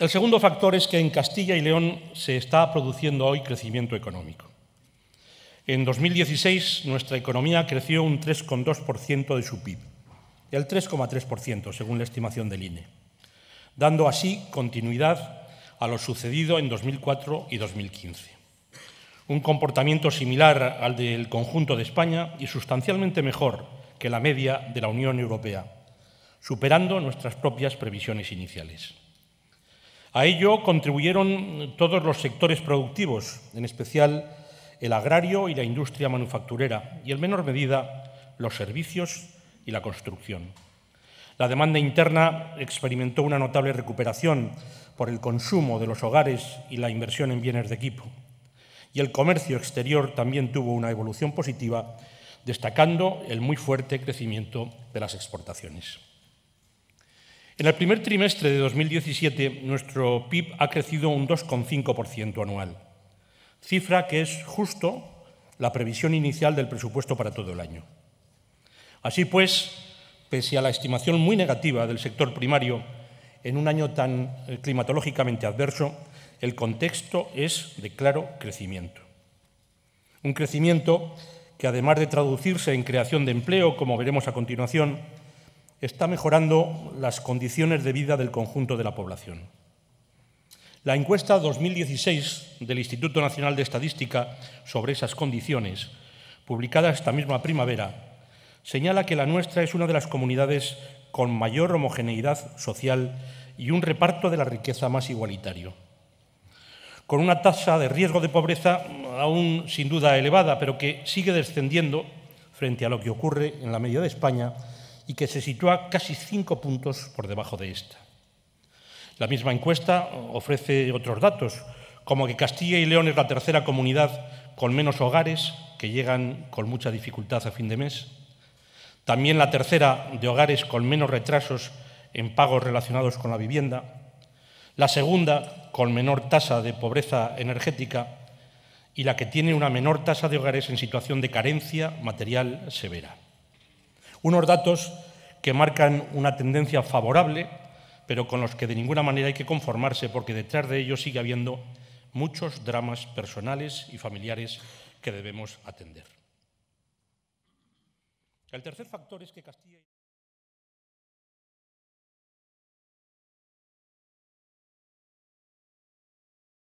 El segundo factor es que en Castilla y León se está produciendo hoy crecimiento económico. En 2016 nuestra economía creció un 3,2% de su PIB, el 3,3% según la estimación del INE, dando así continuidad a lo sucedido en 2004 y 2015. Un comportamiento similar al del conjunto de España y sustancialmente mejor que la media de la Unión Europea, superando nuestras propias previsiones iniciales. A ello contribuyeron todos los sectores productivos, en especial el agrario y la industria manufacturera, y en menor medida los servicios y la construcción. La demanda interna experimentó una notable recuperación por el consumo de los hogares y la inversión en bienes de equipo. Y el comercio exterior también tuvo una evolución positiva, destacando el muy fuerte crecimiento de las exportaciones. En el primer trimestre de 2017, nuestro PIB ha crecido un 2,5% anual, cifra que es justo la previsión inicial del presupuesto para todo el año. Así pues, pese a la estimación muy negativa del sector primario, en un año tan eh, climatológicamente adverso, el contexto es de claro crecimiento. Un crecimiento que, además de traducirse en creación de empleo, como veremos a continuación, está mejorando las condiciones de vida del conjunto de la población. La encuesta 2016 del Instituto Nacional de Estadística sobre esas condiciones, publicada esta misma primavera, señala que la nuestra es una de las comunidades con mayor homogeneidad social y un reparto de la riqueza más igualitario. Con una tasa de riesgo de pobreza aún sin duda elevada, pero que sigue descendiendo frente a lo que ocurre en la media de España y que se sitúa casi cinco puntos por debajo de esta. La misma encuesta ofrece otros datos, como que Castilla y León es la tercera comunidad con menos hogares que llegan con mucha dificultad a fin de mes, también la tercera de hogares con menos retrasos en pagos relacionados con la vivienda, la segunda con menor tasa de pobreza energética y la que tiene una menor tasa de hogares en situación de carencia material severa. Unos datos que marcan una tendencia favorable, pero con los que de ninguna manera hay que conformarse porque detrás de ellos sigue habiendo muchos dramas personales y familiares que debemos atender. El tercer factor es que Castilla